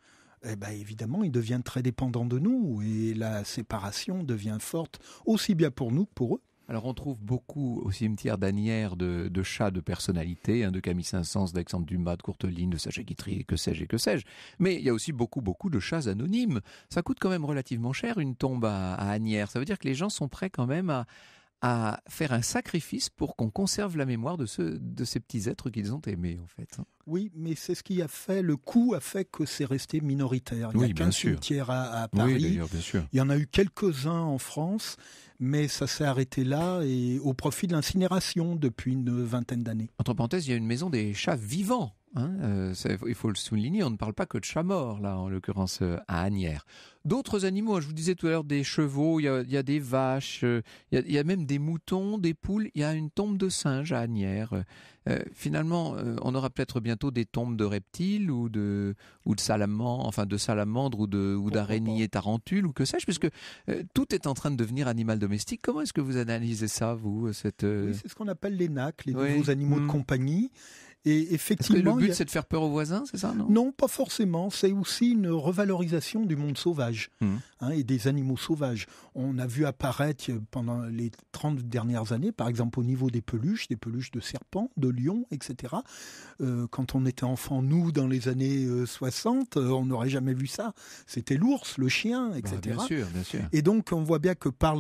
eh ben évidemment, ils deviennent très dépendants de nous et la séparation devient forte aussi bien pour nous que pour eux. Alors on trouve beaucoup au cimetière d'Anières de, chats de personnalité, hein, de Camille Saint-Saëns, d'Alexandre Dumas, de Courteline, de Sacha Guitry, que sais-je et que sais-je. Mais il y a aussi beaucoup beaucoup de chats anonymes. Ça coûte quand même relativement cher une tombe à, à Ça veut dire que les gens sont prêts quand même à, à faire un sacrifice pour qu'on conserve la mémoire de, ce, de ces petits êtres qu'ils ont aimés, en fait. Hein. Oui, mais c'est ce qui a fait, le coup a fait que c'est resté minoritaire. Il y a qu'un à, Paris. bien sûr. Il y en a eu quelques-uns en France, mais ça s'est arrêté là et au profit de l'incinération depuis une vingtaine d'années. Entre parenthèses, il y a une maison des chats vivants Hein, euh, il faut le souligner, on ne parle pas que de chats là, en l'occurrence euh, à Agnières. D'autres animaux, hein, je vous disais tout à l'heure des chevaux, il y, a, des vaches, euh, il y, a, même des moutons, des poules, il y a une tombe de singe à Agnières. finalement, on aura peut-être bientôt des tombes de reptiles ou de, salamandres, enfin de ou de, ou d'araignées tarentules ou que sais-je, puisque tout est en train de devenir animal domestique. Comment est-ce que vous analysez ça, vous, c'est ce qu'on appelle les NAC, les nouveaux animaux de hmm. compagnie. Et effectivement, le but c'est de faire peur aux voisins, c'est ça non, pas forcément. C'est aussi une revalorisation du monde sauvage mmh. hein, et des animaux sauvages. On a vu apparaître pendant les 30 dernières années, par exemple au niveau des peluches, des peluches de serpents, de lions, etc. Euh, quand on était enfant, nous, dans les années 60, euh, euh, on n'aurait jamais vu ça. C'était l'ours, le chien, etc. Bah, bien sûr, bien sûr. Et donc on voit bien que par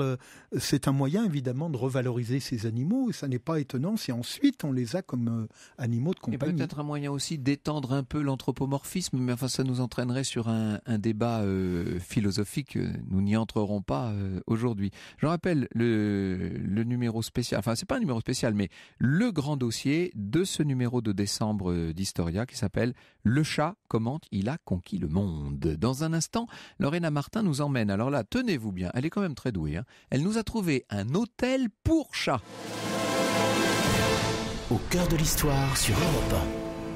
c'est un moyen évidemment de revaloriser ces animaux. Et ça n'est pas étonnant si ensuite on les a comme animaux il y Et peut-être un moyen aussi d'étendre un peu l'anthropomorphisme, mais enfin ça nous entraînerait sur un, débat euh, philosophique. Nous n'y entrerons pas euh, aujourd'hui. Je rappelle le, le numéro spécial, enfin c'est pas un numéro spécial, mais le grand dossier de ce numéro de décembre euh, d'Historia qui s'appelle Le chat commente, il a conquis le monde. Dans un instant, Lorena Martin nous emmène. Alors là, tenez-vous bien, elle est quand même très douée. Hein. Elle nous a trouvé un hôtel pour chat au cœur de l'histoire sur Europe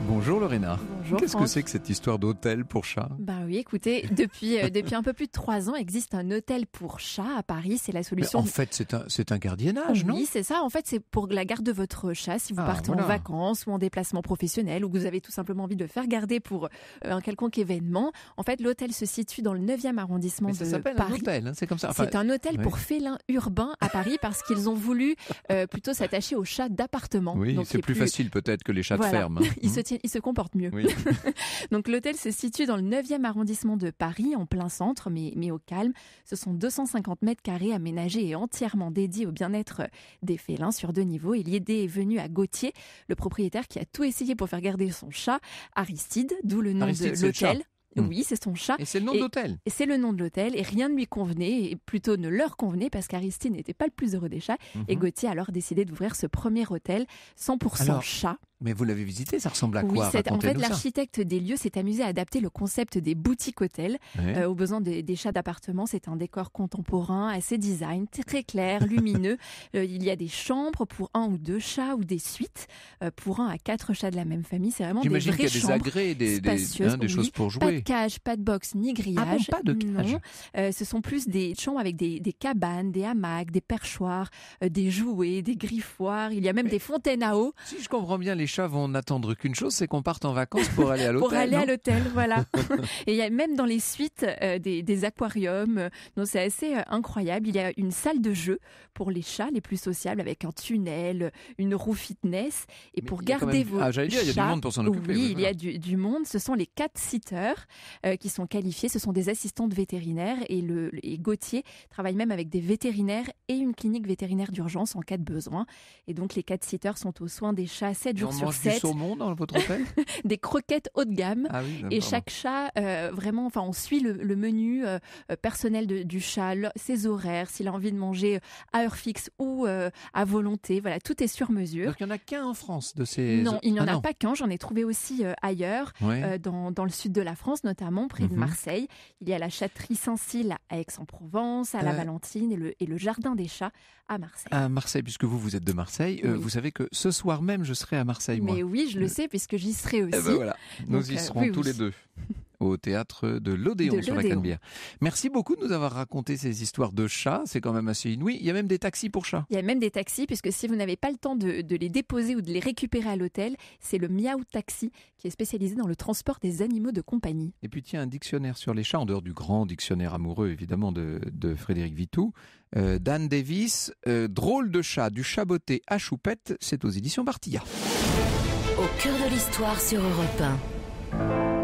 Bonjour Lorena. Qu'est-ce que c'est que cette histoire d'hôtel pour chat Bah oui, écoutez, depuis, euh, depuis un peu plus de trois ans existe un hôtel pour chat à Paris. C'est la solution. en fait, c'est un, c'est gardiennage, non Oui, c'est ça. En fait, c'est pour la garde de votre chat si vous ah, partez en vacances ou en déplacement professionnel ou que vous avez tout simplement envie de faire garder pour euh, un quelconque événement. En fait, l'hôtel se situe dans le 9e arrondissement Mais ça de s'appelle Paris. Un hôtel, hein, c'est comme ça. c'est un hôtel pour félins urbains à Paris parce qu'ils ont voulu euh, plutôt s'attacher aux chats d'appartement. Oui, c'est plus, facile peut-être que les chats de ferme. Hein. Hein il, se comporte mieux. Donc l'hôtel se situe dans le 9e arrondissement de Paris, en plein centre, mais, mais au calme. Ce sont 250 mètres carrés aménagés et entièrement dédiés au bien-être des félins sur deux niveaux. Et l'idée est venue à Gauthier, le propriétaire qui a tout essayé pour faire garder son chat, Aristide, d'où le nom de l'hôtel. Hmm. Oui, c'est son chat. Et c'est le nom d'hôtel. de l'hôtel. Et c'est le nom de l'hôtel. Et rien ne lui convenait, et plutôt ne leur convenait, parce qu'Aristide n'était pas le plus heureux des chats. Mm-hmm. Et Gauthier a alors décidé d'ouvrir ce premier hôtel 100% chat. Mais vous l'avez visité, ça ressemble à quoi En fait, l'architecte des lieux s'est amusé à adapter le concept des boutiques hôtels euh, aux besoins des, chats d'appartement. C'est un décor contemporain, assez design, très clair, lumineux. Euh, il y a des chambres pour un ou deux chats ou des suites euh, pour un à quatre chats de la même famille. C'est vraiment des vraies y a des agrès, des, hein, choses pour jouer. Pas de cage, pas de box, ni grillage. Ah bon, pas de cage. ce sont plus des chambres avec des, cabanes, des hamacs, des perchoirs, des jouets, des griffoirs. Il y a même des fontaines à eau. Si je comprends bien les chats vont n'attendre qu'une chose, c'est qu'on parte en vacances pour aller à l'hôtel. pour aller à l'hôtel, voilà. Et il y a même dans les suites euh, des, aquariums, euh, donc c'est assez euh, incroyable. Il y a une salle de jeu pour les chats les plus sociables avec un tunnel, une roue fitness. Et pour garder vos ah, chats, il y a du monde pour s'en occuper. Oui, il y a du, monde. Ce sont les quatre sitters qui sont qualifiés. Ce sont des assistants de vétérinaires et le et Gauthier travaille même avec des vétérinaires et une clinique vétérinaire d'urgence en cas de besoin. Et donc les quatre sitters sont aux soins des chats 7 jours sur dans votre hôtel Des croquettes haut de gamme. Ah et chaque chat, euh, vraiment, enfin, on suit le, menu euh, personnel du chat, ses horaires, s'il a envie de manger euh, à heure fixe ou à volonté. Voilà, tout est sur mesure. il n'y en a qu'un en France de ces. Non, il n'y en ah a pas qu'un. J'en ai trouvé aussi ailleurs, dans, dans, le sud de la France, notamment près de mhm. Marseille. Il y a la chatterie saint à Aix-en-Provence, à la Valentine et le, et le jardin des chats à Marseille. À Marseille, puisque vous, vous êtes de Marseille, vous savez que ce soir même, je serai à Marseille mais oui, je le euh, sais, puisque j'y serai eh ben aussi. Nous y euh, serons tous les deux au théâtre de l'Odéon sur la Canebière. Merci beaucoup de nous avoir raconté ces histoires de chats. C'est quand même assez inouï. Il y a même des taxis pour chats. Il y a même des taxis, puisque si vous n'avez pas le temps de, les déposer ou de les récupérer à l'hôtel, c'est le Miaou Taxi qui est spécialisé dans le transport des animaux de compagnie. Et puis tiens, un dictionnaire sur les chats, en dehors du grand dictionnaire amoureux évidemment de, Frédéric Vitou. Euh, Dan Davis, drôle de chat, du beauté à choupette, c'est aux éditions Bartilla. Au cœur de l'histoire sur Europe 1.